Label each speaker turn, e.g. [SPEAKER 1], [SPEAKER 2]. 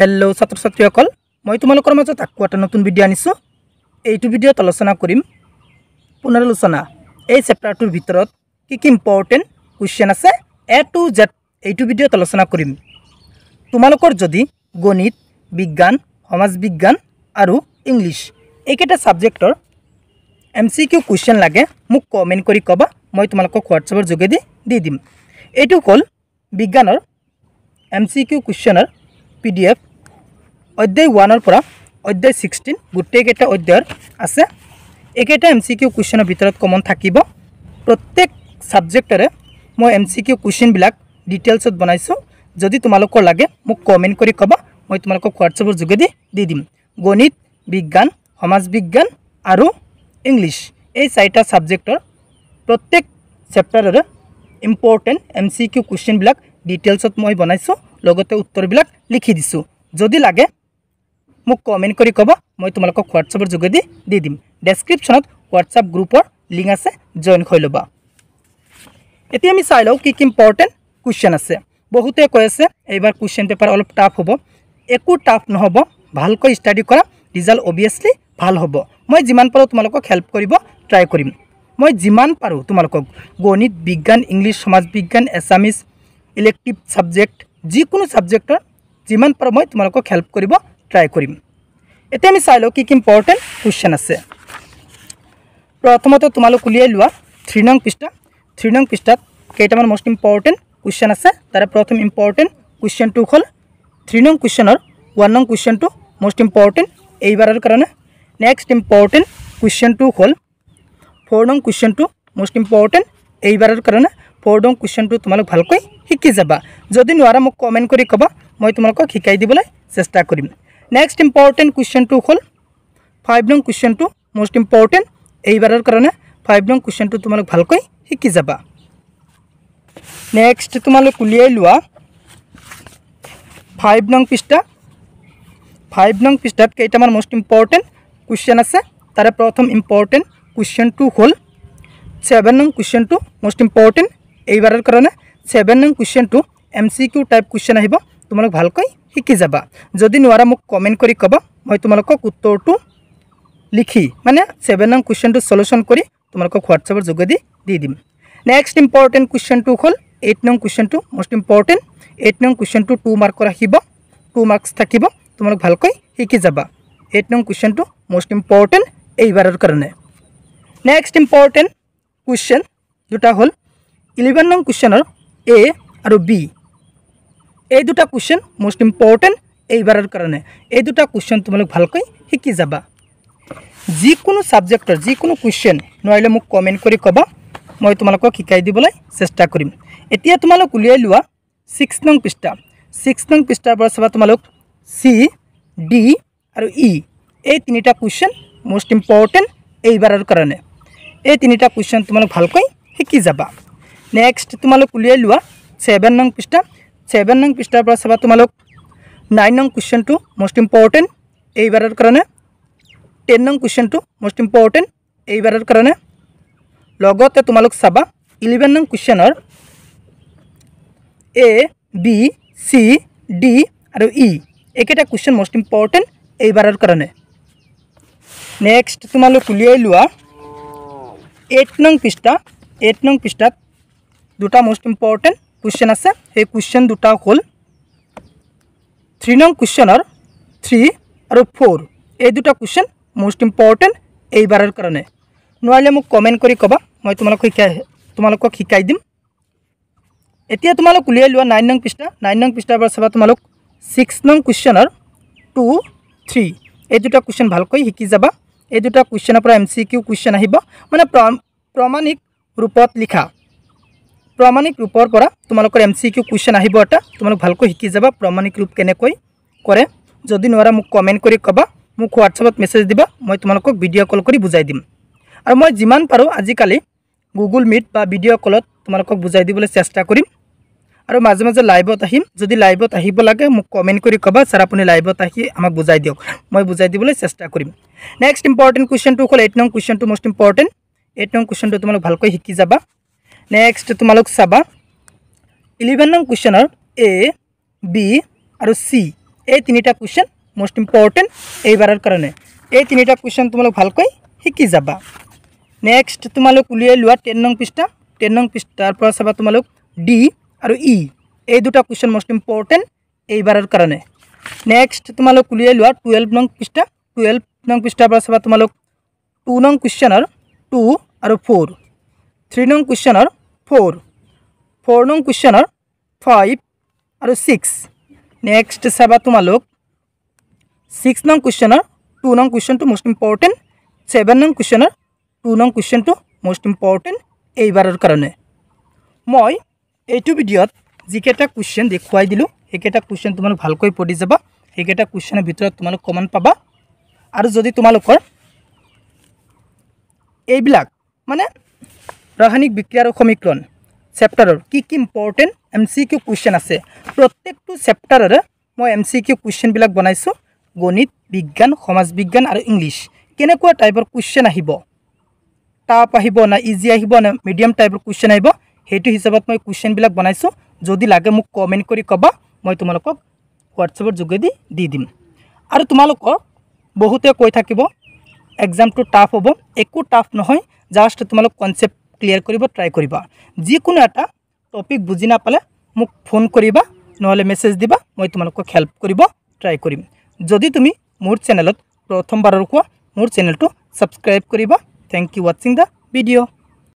[SPEAKER 1] Hello' ছাত্ৰ ছাত্ৰীসকল মই তোমালোকৰ মাজত আকৌ এটা নতুন ভিডিঅ' আনিছোঁ এইটো ভিডিঅ'ত আলোচনা কৰিম পুনৰ আলোচনা এই চেপ্টাৰটোৰ ভিতৰত কি কি ইম্পৰ্টেণ্ট কুৱেশ্যন আছে এ টু জেড এইটো ভিডিঅ'ত আলোচনা কৰিম তোমালোকৰ যদি গণিত বিজ্ঞান সমাজ বিজ্ঞান আৰু ইংলিছ এইকেইটা ছাবজেক্টৰ এম চি কিউ কুৱেশ্যন লাগে মোক কমেণ্ট কৰি ক'বা মই তোমালোকক হোৱাটছএপৰ যোগেদি দি দিম এইটো হ'ল বিজ্ঞানৰ এম চি কিউ কুৱেশ্যনৰ পি ডি এফ অধ্যায় ওৱানৰ পৰা অধ্যায় ছিক্সটিন গোটেইকেইটা অধ্যায়ৰ আছে এইকেইটা এম চি কিউ কুৱেশ্যনৰ ভিতৰত কমন থাকিব প্ৰত্যেক ছাবজেক্টৰে মই এম চি কিউ কুৱেশ্যনবিলাক ডিটেইলছত বনাইছোঁ যদি তোমালোকৰ লাগে মোক কমেণ্ট কৰি ক'বা মই তোমালোকক হোৱাটছএপৰ যোগেদি দি দিম গণিত বিজ্ঞান সমাজ বিজ্ঞান আৰু ইংলিছ এই চাৰিটা ছাবজেক্টৰ প্ৰত্যেক চেপ্টাৰৰে ইম্পৰ্টেণ্ট এম চি কিউ কুৱেশ্যনবিলাক ডিটেইলছত মই বনাইছোঁ লগতে উত্তৰবিলাক লিখি দিছোঁ যদি লাগে মোক কমেণ্ট কৰি ক'ব মই তোমালোকক হোৱাটছআপৰ যোগেদি দি দিম ডেছক্ৰিপশ্যনত হোৱাটছআপ গ্ৰুপৰ লিংক আছে জইন কৰি ল'বা এতিয়া আমি চাই লওঁ কি কি ইম্পৰ্টেণ্ট কুৱেশ্যন আছে বহুতে কৈ আছে এইবাৰ কুৱেশ্যন পেপাৰ অলপ টাফ হ'ব একো টাফ নহ'ব ভালকৈ ষ্টাডি কৰা ৰিজাল্ট অভিয়াছলি ভাল হ'ব মই যিমান পাৰোঁ তোমালোকক হেল্প কৰিব ট্ৰাই কৰিম মই যিমান পাৰোঁ তোমালোকক গণিত বিজ্ঞান ইংলিছ সমাজ বিজ্ঞান এছামিজ ইলেক্টিভ ছাবজেক্ট যিকোনো ছাবজেক্টৰ যিমান পাৰোঁ মই তোমালোকক হেল্প কৰিব ট্রাই করিম এতে আমি চাই কি কি ইম্পর্টেন্ট কুয়েশন আছে প্রথমত তোমালোক উলিয়াই লওয়া থ্রি নং পৃষ্ঠা থ্রি নং পৃষ্ঠাত কেটামান মোস্ট ইম্পর্টেন্ট কুয়েশন আছে তার প্রথম ইম্পর্টেন্ট কুয়েশনটি হল থ্রি নং কুয়েশনের ওয়ান নং কুয়েশনটি মোস্ট ইম্পর্টেন্ট এইবারের কারণে নেক্সট ইম্পর্টেন্ট কুয়েশনটি হল ফোর নং কুয়েশনটি মোস্ট ইম্পর্টেন্ট এইবারের কারণে ফোর নং কুয়েশনটি তোমালোক ভালক শিকি যাবা যদি নয় মোক কমেন্ট করে কবা মই তোমালোক শিকাই দিবলে চেষ্টা করিম নেক্সট ইম্পৰ্টেণ্ট কুৱেশ্যনটো হ'ল ফাইভ নং কুৱেশ্যনটো মষ্ট ইম্পৰ্টেণ্ট এইবাৰৰ কাৰণে ফাইভ নং কুৱেশ্যনটো তোমালোক ভালকৈ শিকি যাবা নেক্সট তোমালোক উলিয়াই লোৱা ফাইভ নং পৃষ্ঠা ফাইভ নং পৃষ্ঠাত কেইটামান মষ্ট ইম্পৰ্টেণ্ট কুৱেশ্যন আছে তাৰে প্ৰথম ইম্পৰ্টেণ্ট কুৱেশ্যনটো হ'ল ছেভেন নং কুৱেশ্যনটো মষ্ট ইম্পৰ্টেণ্ট এইবাৰৰ কাৰণে ছেভেন নং কুৱেশ্যনটো M C Q type question আহিব তোমালোক ভালকৈ শিকি যাবা যদি নোৱাৰা মোক কমেণ্ট কৰি ক'বা মই তোমালোকক উত্তৰটো লিখি মানে ছেভেন নং কুৱেশ্যনটো চলিউশ্যন কৰি তোমালোকক হোৱাটছএপৰ যোগেদি দি দিম নেক্সট ইম্পৰ্টেণ্ট কুৱেশ্যনটো হ'ল এইট নং কুৱেশ্যনটো মষ্ট ইম্পৰ্টেণ্ট এইট নং কুৱেশ্যনটো টু মাৰ্কৰ ৰাখিব টু মাৰ্কছ থাকিব তোমালোক ভালকৈ শিকি যাবা এইট নং কুৱেশ্যনটো মষ্ট ইম্পৰ্টেণ্ট এইবাৰৰ কাৰণে নেক্সট ইম্পৰ্টেণ্ট কুৱেশ্যন দুটা হ'ল ইলেভেন নং কুৱেশ্যনৰ এ আৰু বি এই দুটা কুৱেশ্যন ম'ষ্ট ইম্পৰ্টেণ্ট এইবাৰৰ কাৰণে এই দুটা কুৱেশ্যন তোমালোক ভালকৈ শিকি যাবা যিকোনো ছাবজেক্টৰ যিকোনো কুৱেশ্যন নোৱাৰিলে মোক কমেণ্ট কৰি ক'বা মই তোমালোকক শিকাই দিবলৈ চেষ্টা কৰিম এতিয়া তোমালোক উলিয়াই লোৱা ছিক্স নং পৃষ্ঠা ছিক্স নং পৃষ্ঠাৰ পৰা চাবা তোমালোক চি ডি আৰু ই e। এই তিনিটা কুৱেশ্যন ম'ষ্ট ইম্পৰ্টেণ্ট এইবাৰৰ কাৰণে এই তিনিটা কুৱেশ্যন তোমালোক ভালকৈ শিকি যাবা নেক্সট তোমালোক উলিয়াই লোৱা ছেভেন নং পৃষ্ঠা ছেভেন নং পৃষ্ঠাৰ পৰা চাবা তোমালোক নাইন নং কুৱেশ্যনটো মষ্ট ইম্পৰ্টেণ্ট এইবাৰৰ কাৰণে টেন নং কুৱেশ্যনটো মষ্ট ইম্পৰ্টেণ্ট এইবাৰৰ কাৰণে লগতে তোমালোক চাবা ইলেভেন নং কুৱেশ্যনৰ এ বি চি ডি আৰু ই এইকেইটা কুৱেশ্যন মষ্ট ইম্পৰ্টেণ্ট এইবাৰৰ কাৰণে নেক্সট তোমালোক উলিয়াই লোৱা এইট নং পৃষ্ঠা এইট নং পৃষ্ঠাত দুটা মষ্ট ইম্পৰ্টেণ্ট কুশ্যন আছে সেই কুশ্যন দুটা হ'ল থ্ৰী নং কুশ্যনৰ থ্ৰী আৰু ফ'ৰ এই দুটা কুশ্যন মষ্ট ইম্পৰ্টেণ্ট এইবাৰৰ কাৰণে নোৱাৰিলে মোক কমেণ্ট কৰি ক'বা মই তোমালোকক শিকাই তোমালোকক শিকাই দিম এতিয়া তোমালোক উলিয়াই লোৱা নাইন নং পৃষ্ঠা নাইন নং পৃষ্ঠাৰ পৰা চাবা তোমালোক ছিক্স নং কুশ্যনৰ টু থ্ৰী এই দুটা কুশ্যন ভালকৈ শিকি যাবা এই দুটা কুশ্যনৰ পৰা এম চি কিউ কুশ্যন আহিব মানে প্ৰ প্ৰমাণিক ৰূপত লিখা প্ৰামাণিক ৰূপৰ পৰা তোমালোকৰ এম চি কিউ কুৱেশ্যন আহিব এটা তোমালোক ভালকৈ শিকি যাবা প্ৰামাণিক ৰূপ কেনেকৈ কৰে যদি নোৱাৰা মোক কমেণ্ট কৰি ক'বা মোক হোৱাটছএপত মেছেজ দিবা মই তোমালোকক ভিডিঅ' কল কৰি বুজাই দিম আৰু মই যিমান পাৰোঁ আজিকালি গুগল মিট বা ভিডিঅ' কলত তোমালোকক বুজাই দিবলৈ চেষ্টা কৰিম আৰু মাজে মাজে লাইভত আহিম যদি লাইভত আহিব লাগে মোক কমেণ্ট কৰি ক'বা ছাৰ আপুনি লাইভত আহি আমাক বুজাই দিয়ক মই বুজাই দিবলৈ চেষ্টা কৰিম নেক্সট ইম্পৰ্টেণ্ট কুৱেশ্যনটো হ'ল এইট নং কুৱেশ্যনটো মষ্ট ইম্পৰ্টেণ্ট এইট নং কুৱেশ্যনটো তোমালোক ভালকৈ শিকি যাবা নেক্সট তোমালোক চাবা ইলেভেন নং কুৱেশ্যনৰ এ বি আৰু চি এই তিনিটা কুৱেশ্যন মষ্ট ইম্পৰ্টেণ্ট এইবাৰৰ কাৰণে এই তিনিটা কুৱেশ্যন তোমালোক ভালকৈ শিকি যাবা নেক্সট তোমালোক উলিয়াই লোৱা টেন নং পৃষ্ঠা টেন নং পৃষ্ঠাৰ পৰা চাবা তোমালোক ডি আৰু ই এই দুটা কুৱেশ্যন মষ্ট ইম্পৰ্টেণ্ট এইবাৰৰ কাৰণে নেক্সট তোমালোক উলিয়াই লোৱা টুৱেল্ভ নং পৃষ্ঠা টুৱেল্ভ নং পৃষ্ঠাৰ পৰা চাবা তোমালোক টু নং কুৱেশ্যনৰ টু আৰু ফ'ৰ থ্ৰী নং কুৱেশ্যনৰ four. Four nong question or five or six. Next sabatumalok. Six nong question or two nong question to most important. Seven nong question or two nong question to most important. Eibar or karane. Moi, a two video. Ziketa question the quai dilu. Eketa question to malukoi podizaba. Eketa question a bitter to maluk common paba. Arzodi to malukor. A black. মানে ৰাসায়নিক বিক্ৰিয়া আৰু সমীকৰণ চেপ্টাৰৰ কি কি important M C Q question আছে প্ৰত্যেকটো চেপ্টাৰৰে মই এম চি কিউ কুৱেশ্যনবিলাক বনাইছোঁ গণিত বিজ্ঞান সমাজ বিজ্ঞান আৰু ইংলিছ কেনেকুৱা টাইপৰ কুৱেশ্যন আহিব টাপ আহিব নে ইজি আহিব নে মিডিয়াম টাইপৰ কুৱেশ্যন আহিব সেইটো হিচাপত মই কুৱেশ্যনবিলাক বনাইছোঁ যদি লাগে মোক কমেণ্ট কৰি ক'বা মই তোমালোকক হোৱাটছএপৰ যোগেদি দি দিম আৰু তোমালোকক বহুতে কৈ থাকিব এক্সামটো টাফ হ'ব একো টাফ নহয় জাষ্ট তোমালোক কনচেপ্ট ক্লিয়াৰ কৰিব ট্ৰাই কৰিবা যিকোনো এটা টপিক বুজি নাপালে মোক ফোন কৰিবা নহ'লে মেছেজ দিবা মই তোমালোকক হেল্প কৰিব ট্ৰাই কৰিম যদি তুমি মোৰ চেনেলত প্ৰথমবাৰৰ কোৱা মোৰ চেনেলটো ছাবস্ক্ৰাইব কৰিবা থেংক ইউ ৱাচিং দ্য ভিডিঅ'